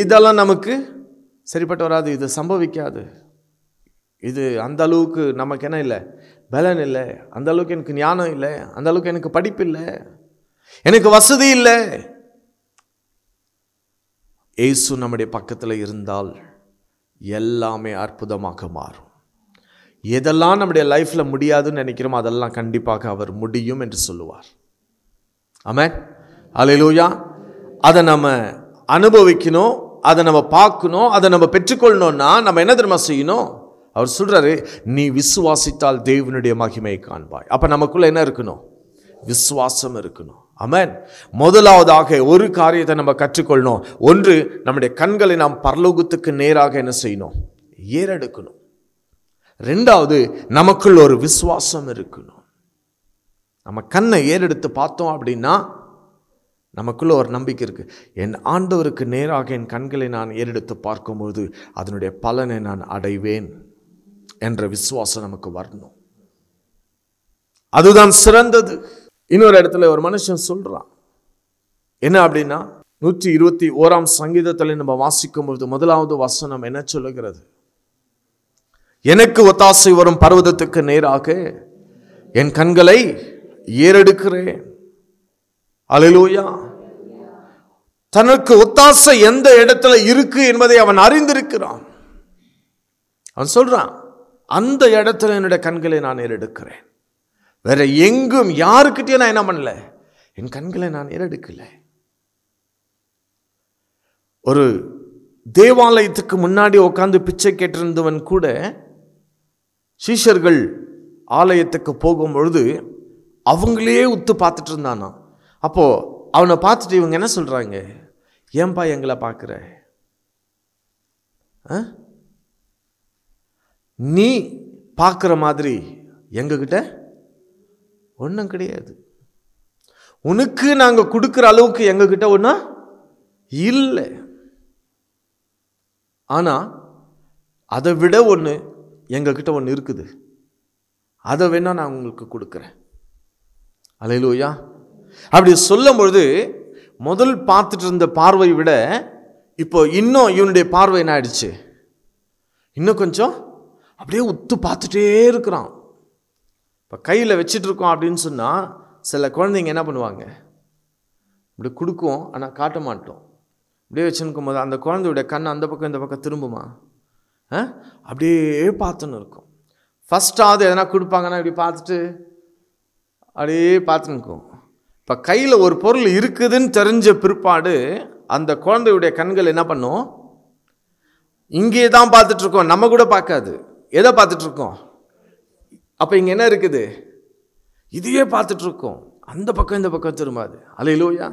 இதெல்லாம் நமக்கு சரிப்பட்டு வராது இது சம்பவிக்காது இது அந்த அளவுக்கு நமக்கு என்ன இல்லை பலன் இல்லை அந்த அளவுக்கு எனக்கு ஞானம் இல்லை அந்த அளவுக்கு எனக்கு படிப்பு இல்லை எனக்கு வசதி இல்லை ஏசு நம்முடைய பக்கத்தில் இருந்தால் எல்லாமே அற்புதமாக மாறும் எதெல்லாம் நம்முடைய லைஃப்பில் முடியாதுன்னு நினைக்கிறோமோ அதெல்லாம் கண்டிப்பாக அவர் முடியும் என்று சொல்லுவார் ஆமாம் அலையிலூயா அதை நம்ம அனுபவிக்கணும் அதை நம்ம பார்க்கணும் அதை நம்ம பெற்றுக்கொள்ளணும்னா நம்ம என்ன தெரியுமா செய்யணும் அவர் சொல்கிறாரு நீ விசுவாசித்தால் தேவனுடைய மகிமையை காண்பாய் அப்போ நமக்குள்ளே என்ன இருக்கணும் விசுவாசம் இருக்கணும் அமன் முதலாவதாக ஒரு காரியத்தை நம்ம கற்றுக்கொள்ளணும் ஒன்று நம்முடைய கண்களை நாம் பரலோகத்துக்கு நேராக என்ன செய்யணும் ஏறெடுக்கணும் ரெண்டாவது நமக்குள் ஒரு விசுவாசம் இருக்கணும் நம்ம கண்ணை ஏறெடுத்து பார்த்தோம் அப்படின்னா நமக்குள்ள ஒரு நம்பிக்கை இருக்குது என் ஆண்டவருக்கு நேராக என் கண்களை நான் ஏறெடுத்து பார்க்கும்போது அதனுடைய பலனை நான் அடைவேன் என்ற விசுவாசம் நமக்கு வரணும் அதுதான் சிறந்தது இன்னொரு இடத்துல ஒரு மனுஷன் சொல்கிறான் என்ன அப்படின்னா நூற்றி இருபத்தி ஓராம் சங்கீதத்தில் நம்ம வாசிக்கும் பொழுது முதலாவது வசனம் என்ன சொல்லுகிறது எனக்கு ஒத்தாசை வரும் பர்வதத்துக்கு நேராக என் கண்களை ஏறெடுக்கிறேன் அலிலோயா தனக்கு ஒத்தாசை எந்த இடத்துல இருக்கு என்பதை அவன் அறிந்திருக்கிறான் அவன் சொல்றான் அந்த இடத்துல என்னுடைய கண்களை நான் ஏறெடுக்கிறேன் வேற எங்கும் யாருக்கிட்டே நான் என்ன பண்ணல என் கண்களை நான் ஏறெடுக்கலை ஒரு தேவாலயத்துக்கு முன்னாடி உட்காந்து பிச்சை கேட்டிருந்தவன் கூட சீஷர்கள் ஆலயத்துக்கு போகும் பொழுது அவங்களே உத்து பார்த்துட்டு இருந்தானா அப்போது அவனை பார்த்துட்டு இவங்க என்ன சொல்கிறாங்க ஏன்பா எங்களை பார்க்குற நீ பார்க்குற மாதிரி எங்ககிட்ட ஒன்றும் கிடையாது உனக்கு நாங்கள் கொடுக்குற அளவுக்கு எங்ககிட்ட ஒன்றா இல்லை ஆனால் அதை விட ஒன்று எங்ககிட்ட ஒன்று இருக்குது அதை வேணால் நான் உங்களுக்கு கொடுக்குறேன் அலையிலோயா அப்படி சொல்லும் பொழுது முதல் பார்த்துட்டு இருந்த பார்வை விட இப்போ இன்னும் இவனுடைய பார்வை என்ன ஆயிடுச்சு இன்னும் கொஞ்சம் அப்படியே உத்து பார்த்துட்டே இருக்கிறான் இப்போ கையில் வச்சிட்ருக்கோம் அப்படின்னு சொன்னால் சில குழந்தைங்க என்ன பண்ணுவாங்க இப்படி கொடுக்கும் ஆனால் காட்ட மாட்டோம் இப்படியே வச்சுருக்கும் போது அந்த குழந்தையுடைய கண் அந்த பக்கம் இந்த பக்கம் திரும்புமா அப்படியே பார்த்துன்னு இருக்கும் ஃபஸ்ட்டாவது எதனா கொடுப்பாங்கன்னா இப்படி பார்த்துட்டு அப்படியே பார்த்துன்னு இருக்கும் இப்போ கையில் ஒரு பொருள் இருக்குதுன்னு தெரிஞ்ச பிற்பாடு அந்த குழந்தையுடைய கண்கள் என்ன பண்ணும் இங்கே தான் பார்த்துட்ருக்கோம் நம்ம கூட பார்க்காது எதை பார்த்துட்ருக்கோம் அப்போ இங்கே என்ன இருக்குது இதையே பார்த்துட்ருக்கோம் அந்த பக்கம் இந்த பக்கம் திரும்பாது அலையிலோயா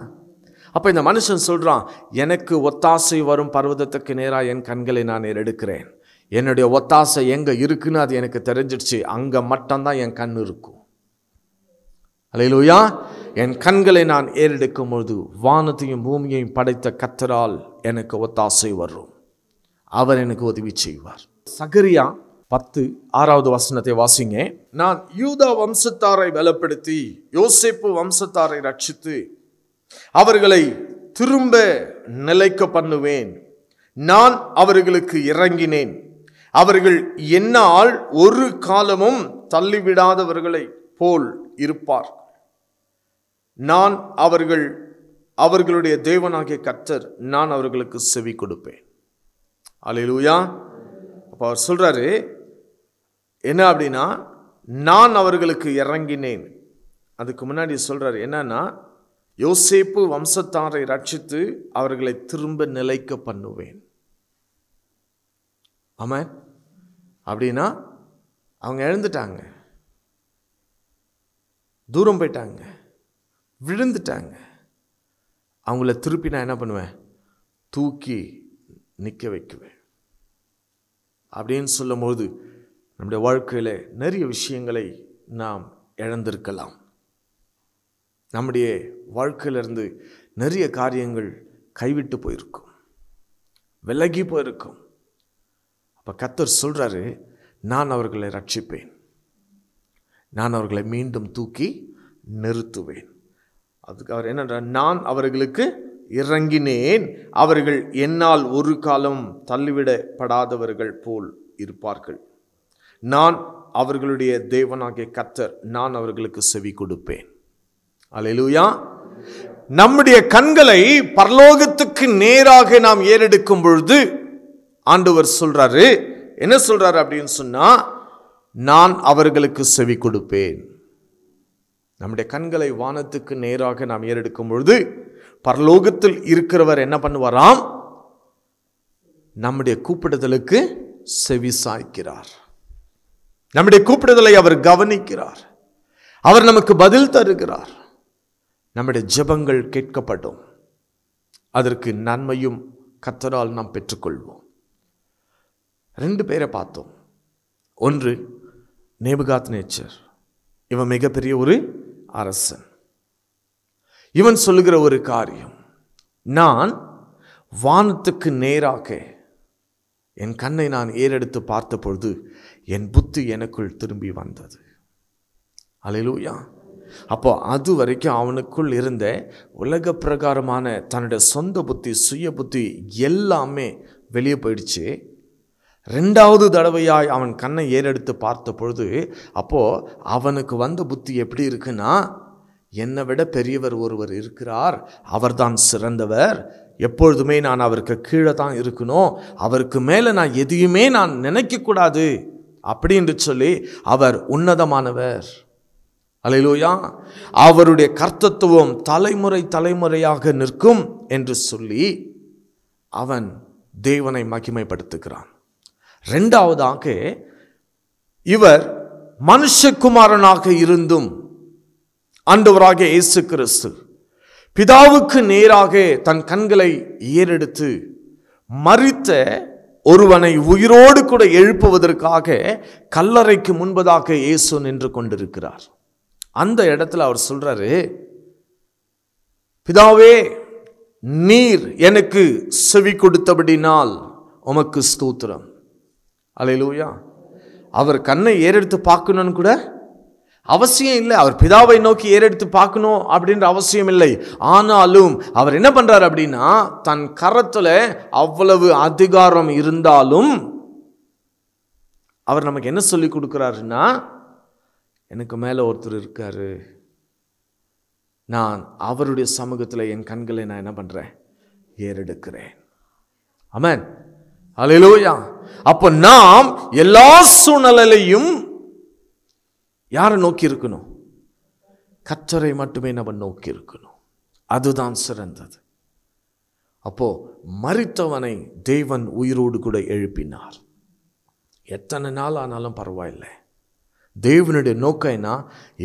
அப்போ இந்த மனுஷன் சொல்கிறான் எனக்கு ஒத்தாசை வரும் பர்வதத்துக்கு நேராக என் கண்களை நான் எடுக்கிறேன் என்னுடைய ஒத்தாசை எங்கே இருக்குன்னு அது எனக்கு தெரிஞ்சிடுச்சு அங்கே மட்டும்தான் என் கண் இருக்கும் அலையிலோயா என் கண்களை நான் ஏறெடுக்கும் பொழுது வானத்தையும் பூமியையும் படைத்த கத்தரால் எனக்கு ஒத்தாசை வரும் அவர் எனக்கு உதவி செய்வார் சகரியா பத்து ஆறாவது வசனத்தை வாசிங்க நான் யூதா வம்சத்தாரை பலப்படுத்தி யோசிப்பு வம்சத்தாரை ரட்சித்து அவர்களை திரும்ப நிலைக்க பண்ணுவேன் நான் அவர்களுக்கு இறங்கினேன் அவர்கள் என்னால் ஒரு காலமும் தள்ளிவிடாதவர்களை போல் இருப்பார் நான் அவர்கள் அவர்களுடைய தேவனாகிய கர்த்தர் நான் அவர்களுக்கு செவி கொடுப்பேன் அலையிலூயா அப்போ அவர் சொல்கிறாரு என்ன அப்படின்னா நான் அவர்களுக்கு இறங்கினேன் அதுக்கு முன்னாடி சொல்கிறார் என்னன்னா யோசேப்பு வம்சத்தாரை ரட்சித்து அவர்களை திரும்ப நிலைக்க பண்ணுவேன் ஆமாம் அப்படின்னா அவங்க எழுந்துட்டாங்க தூரம் போயிட்டாங்க விழுந்துட்டாங்க அவங்கள திருப்பி நான் என்ன பண்ணுவேன் தூக்கி நிற்க வைக்குவேன் அப்படின்னு சொல்லும்போது நம்முடைய வாழ்க்கையில் நிறைய விஷயங்களை நாம் இழந்திருக்கலாம் நம்முடைய வாழ்க்கையிலிருந்து நிறைய காரியங்கள் கைவிட்டு போயிருக்கும் விலகி போயிருக்கும் அப்போ கத்தர் சொல்கிறாரு நான் அவர்களை ரட்சிப்பேன் நான் அவர்களை மீண்டும் தூக்கி நிறுத்துவேன் அதுக்கு அவர் என்னன்றார் நான் அவர்களுக்கு இறங்கினேன் அவர்கள் என்னால் ஒரு காலம் தள்ளிவிடப்படாதவர்கள் போல் இருப்பார்கள் நான் அவர்களுடைய தேவனாகிய கத்தர் நான் அவர்களுக்கு செவி கொடுப்பேன் அலையிலுயா நம்முடைய கண்களை பரலோகத்துக்கு நேராக நாம் ஏறெடுக்கும் பொழுது ஆண்டவர் சொல்றாரு என்ன சொல்றாரு அப்படின்னு சொன்னா நான் அவர்களுக்கு செவி கொடுப்பேன் நம்முடைய கண்களை வானத்துக்கு நேராக நாம் ஏறெடுக்கும் பொழுது பரலோகத்தில் இருக்கிறவர் என்ன பண்ணுவாராம் நம்முடைய கூப்பிடுதலுக்கு செவி சாய்க்கிறார் நம்முடைய கூப்பிடுதலை அவர் கவனிக்கிறார் அவர் நமக்கு பதில் தருகிறார் நம்முடைய ஜெபங்கள் கேட்கப்படும் அதற்கு நன்மையும் கத்தரால் நாம் பெற்றுக்கொள்வோம் ரெண்டு பேரை பார்த்தோம் ஒன்று நேபுகாத் நேச்சர் இவன் மிகப்பெரிய ஒரு அரசன் இவன் சொல்லுகிற ஒரு காரியம் நான் வானத்துக்கு நேராக என் கண்ணை நான் ஏறெடுத்து பார்த்த பொழுது என் புத்தி எனக்குள் திரும்பி வந்தது அலையிலூயா அப்போ அது வரைக்கும் அவனுக்குள் இருந்த உலக பிரகாரமான தன்னுடைய சொந்த புத்தி சுய புத்தி எல்லாமே வெளியே போயிடுச்சு ரெண்டாவது தடவையாய் அவன் கண்ணை ஏறெடுத்து பார்த்த பொழுது அப்போது அவனுக்கு வந்த புத்தி எப்படி இருக்குன்னா என்னை விட பெரியவர் ஒருவர் இருக்கிறார் அவர்தான் சிறந்தவர் எப்பொழுதுமே நான் அவருக்கு கீழே தான் இருக்கணும் அவருக்கு மேலே நான் எதையுமே நான் நினைக்கக்கூடாது அப்படி என்று சொல்லி அவர் உன்னதமானவர் அலையிலோயா அவருடைய கர்த்தத்துவம் தலைமுறை தலைமுறையாக நிற்கும் என்று சொல்லி அவன் தேவனை மகிமைப்படுத்துகிறான் ரெண்டாவதாக இவர் மனுஷகுமாரனாக இருந்தும் ஆண்டவராக இயேசு கிறிஸ்து பிதாவுக்கு நேராக தன் கண்களை ஏறெடுத்து மறித்த ஒருவனை உயிரோடு கூட எழுப்புவதற்காக கல்லறைக்கு முன்பதாக இயேசு நின்று கொண்டிருக்கிறார் அந்த இடத்துல அவர் சொல்றாரு பிதாவே நீர் எனக்கு செவி கொடுத்தபடினால் உமக்கு ஸ்தூத்திரம் அலையிலூயா அவர் கண்ணை ஏறெடுத்து பார்க்கணும்னு கூட அவசியம் இல்லை அவர் பிதாவை நோக்கி ஏறெடுத்து பார்க்கணும் அப்படின்ற அவசியம் இல்லை ஆனாலும் அவர் என்ன பண்ணுறார் அப்படின்னா தன் கரத்தில் அவ்வளவு அதிகாரம் இருந்தாலும் அவர் நமக்கு என்ன சொல்லி கொடுக்குறாருன்னா எனக்கு மேலே ஒருத்தர் இருக்கார் நான் அவருடைய சமூகத்தில் என் கண்களை நான் என்ன பண்ணுறேன் ஏறெடுக்கிறேன் அமேன் அலையிலோயா அப்போ நாம் எல்லா சூழ்நிலையும் யாரை நோக்கி இருக்கணும் கற்றரை மட்டுமே நம்ம நோக்கி இருக்கணும் அதுதான் சிறந்தது அப்போ மறித்தவனை தேவன் உயிரோடு கூட எழுப்பினார் எத்தனை நாள் ஆனாலும் பரவாயில்லை தேவனுடைய நோக்கைனா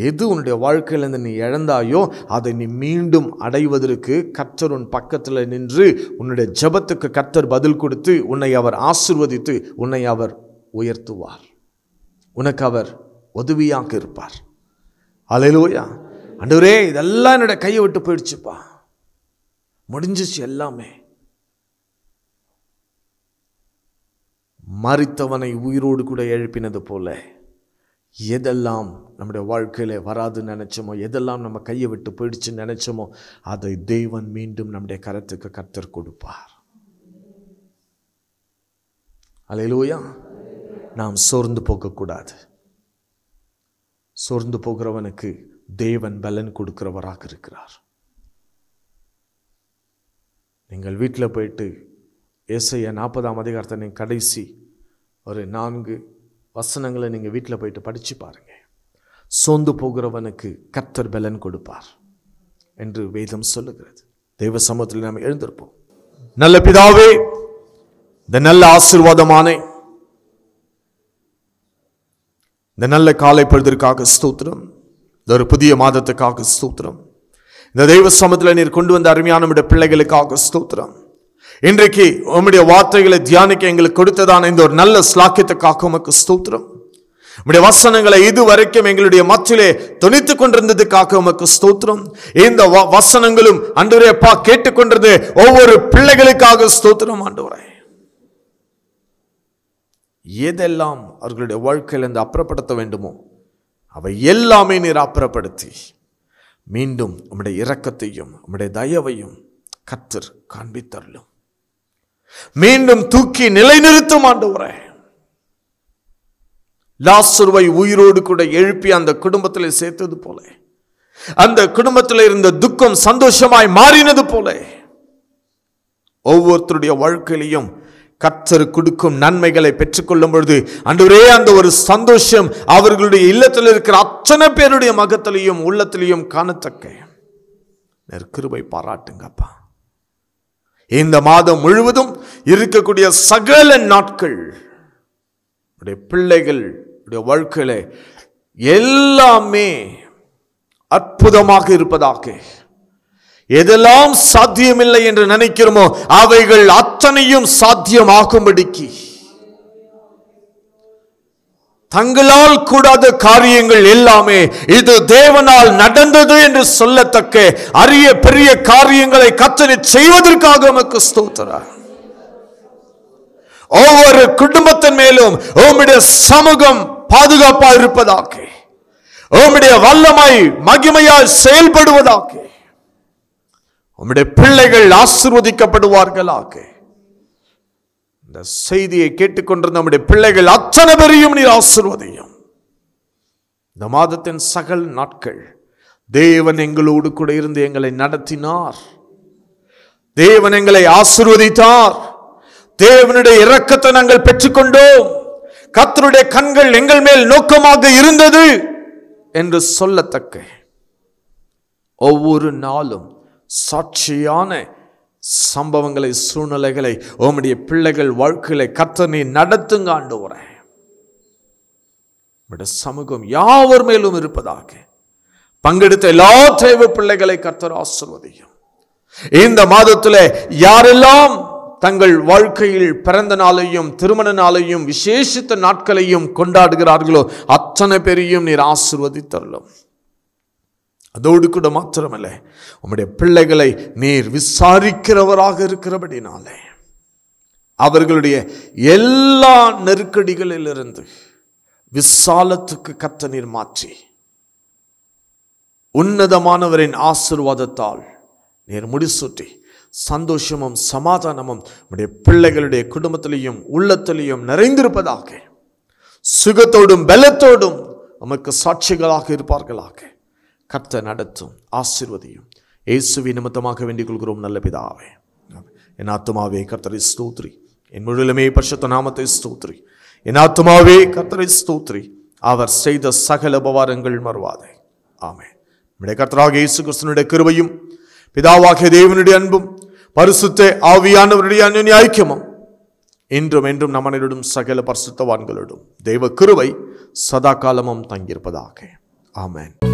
எது உன்னுடைய வாழ்க்கையிலேருந்து நீ இழந்தாயோ அதை நீ மீண்டும் அடைவதற்கு கர்த்தர் உன் பக்கத்தில் நின்று உன்னுடைய ஜபத்துக்கு கர்த்தர் பதில் கொடுத்து உன்னை அவர் ஆசிர்வதித்து உன்னை அவர் உயர்த்துவார் உனக்கு அவர் உதவியாக இருப்பார் அலையிலோயா அன்றுவரே இதெல்லாம் என்னோட கையை விட்டு போயிடுச்சுப்பா முடிஞ்சிச்சு எல்லாமே மறித்தவனை உயிரோடு கூட எழுப்பினது போல எதெல்லாம் நம்முடைய வாழ்க்கையில் வராதுன்னு நினச்சோமோ எதெல்லாம் நம்ம கையை விட்டு போயிடுச்சுன்னு நினச்சோமோ அதை தெய்வன் மீண்டும் நம்முடைய கரத்துக்கு கத்தர் கொடுப்பார் அலையிலோயா நாம் சோர்ந்து போகக்கூடாது சோர்ந்து போகிறவனுக்கு தேவன் பலன் கொடுக்கிறவராக இருக்கிறார் நீங்கள் வீட்டில் போயிட்டு இசைய நாற்பதாம் நீங்கள் கடைசி ஒரு நான்கு வசனங்களை நீங்கள் வீட்டில் போயிட்டு படித்து பாருங்கள் சோர்ந்து போகிறவனுக்கு கர்த்தர் பலன் கொடுப்பார் என்று வேதம் சொல்லுகிறது தெய்வ சமூகத்தில் நாம் எழுந்திருப்போம் நல்ல பிதாவே இந்த நல்ல ஆசிர்வாதமான இந்த நல்ல காலை பொழுதற்காக ஸ்தோத்திரம் இந்த ஒரு புதிய மாதத்துக்காக ஸ்தோத்திரம் இந்த தெய்வ சமத்தில் நீர் கொண்டு வந்த அருமையான நம்முடைய பிள்ளைகளுக்காக ஸ்தோத்திரம் இன்றைக்கு உம்முடைய வார்த்தைகளை தியானிக்க எங்களுக்கு கொடுத்ததான இந்த ஒரு நல்ல ஸ்லாக்கியத்துக்காக உமக்கு ஸ்தோத்திரம் உடைய வசனங்களை இதுவரைக்கும் எங்களுடைய மத்திலே துணித்துக் கொண்டிருந்ததுக்காக உமக்கு ஸ்தோத்திரம் இந்த வசனங்களும் அன்றுரையப்பா கேட்டுக்கொண்டிருந்த ஒவ்வொரு பிள்ளைகளுக்காக ஸ்தோத்திரம் ஆண்டு வரேன் எதெல்லாம் அவர்களுடைய வாழ்க்கையிலிருந்து அப்புறப்படுத்த வேண்டுமோ அவை எல்லாமே நீர் அப்புறப்படுத்தி மீண்டும் உம்முடைய இரக்கத்தையும் உம்முடைய தயவையும் கத்தர் காண்பித்தருளும் மீண்டும் தூக்கி நிலைநிறுத்தும் ஆண்டவரே லாசுருவை உயிரோடு கூட எழுப்பி அந்த குடும்பத்தில் சேர்த்தது போல அந்த குடும்பத்தில் இருந்த துக்கம் சந்தோஷமாய் மாறினது போல ஒவ்வொருத்தருடைய வாழ்க்கையிலையும் கர்த்தர் கொடுக்கும் நன்மைகளை பெற்றுக்கொள்ளும் பொழுது அன்றுவரே அந்த ஒரு சந்தோஷம் அவர்களுடைய இல்லத்தில் இருக்கிற அத்தனை பேருடைய மகத்திலையும் உள்ளத்திலையும் காணத்தக்க நெற்கிருபை பாராட்டுங்கப்பா இந்த மாதம் முழுவதும் இருக்கக்கூடிய சகல நாட்கள் உடைய பிள்ளைகள் வாழ்க்கையில எல்லாமே அற்புதமாக இருப்பதாக எதெல்லாம் சாத்தியமில்லை என்று நினைக்கிறோமோ அவைகள் அத்தனையும் சாத்தியமாகும்படிக்கு தங்களால் கூடாத காரியங்கள் எல்லாமே இது தேவனால் நடந்தது என்று சொல்லத்தக்க அரிய பெரிய காரியங்களை கத்தனை செய்வதற்காக நமக்கு ஸ்தோத்திரார் ஒவ்வொரு குடும்பத்தின் மேலும் உம்முடைய சமூகம் பாதுகாப்பாக இருப்பதாக உம்முடைய வல்லமை மகிமையால் செயல்படுவதாக உம்முடைய பிள்ளைகள் ஆசிர்வதிக்கப்படுவார்களாக இந்த செய்தியை கேட்டுக்கொண்டிருந்த நம்முடைய பிள்ளைகள் அத்தனை பெரியும் நீர் ஆசிர்வதியும் இந்த மாதத்தின் சகல் நாட்கள் தேவன் எங்களோடு கூட இருந்து எங்களை நடத்தினார் தேவன் எங்களை ஆசிர்வதித்தார் தேவனுடைய இரக்கத்தை நாங்கள் பெற்றுக்கொண்டோம் கத்தருடைய கண்கள் எங்கள் மேல் நோக்கமாக இருந்தது என்று சொல்லத்தக்க ஒவ்வொரு நாளும் சாட்சியான சம்பவங்களை சூழ்நிலைகளை உம்முடைய பிள்ளைகள் வாழ்க்கைகளை கத்தனை நடத்துங்க ஆண்டு சமூகம் யாவர் மேலும் இருப்பதாக பங்கெடுத்த எல்லா தேவ பிள்ளைகளை கத்தர் ஆசிர்வதியும் இந்த மாதத்தில் யாரெல்லாம் தங்கள் வாழ்க்கையில் பிறந்த நாளையும் திருமண நாளையும் விசேஷித்த நாட்களையும் கொண்டாடுகிறார்களோ அத்தனை பேரையும் நீர் ஆசிர்வதித்தரலும் அதோடு கூட மாத்திரமல்ல உம்முடைய பிள்ளைகளை நீர் விசாரிக்கிறவராக இருக்கிறபடினாலே அவர்களுடைய எல்லா நெருக்கடிகளிலிருந்து விசாலத்துக்கு கத்த நீர் மாற்றி உன்னதமானவரின் ஆசிர்வாதத்தால் நீர் முடிசூட்டி சந்தோஷமும் சமாதானமும் உடைய பிள்ளைகளுடைய குடும்பத்திலையும் உள்ளத்திலையும் நிறைந்திருப்பதாக சுகத்தோடும் பலத்தோடும் நமக்கு சாட்சிகளாக இருப்பார்களாக கர்த்த நடத்தும் ஆசிர்வதியும் இயேசுவி நிமித்தமாக வேண்டிக் கொள்கிறோம் நல்ல பிதாவே என் ஆத்மாவே கர்த்தரை ஸ்தூத்ரி என் முழுலுமே பரிசுத்த நாமத்தை ஸ்தூத்ரி என் ஆத்மாவே கர்த்தரை ஸ்தூத்ரி அவர் செய்த சகல உபவாரங்கள் மறுவாதே ஆமே நம்முடைய கர்த்தராக இயேசு கிறிஸ்தனுடைய கிருபையும் பிதாவாகிய தேவனுடைய அன்பும் பரிசுத்த ஆவியானவருடைய அந்நிய ஐக்கியமும் இன்றும் என்றும் நம்மனிடம் சகல பரிசுத்தவான்களிடம் தெய்வ கிருவை சதா காலமும் தங்கியிருப்பதாக ஆமேன்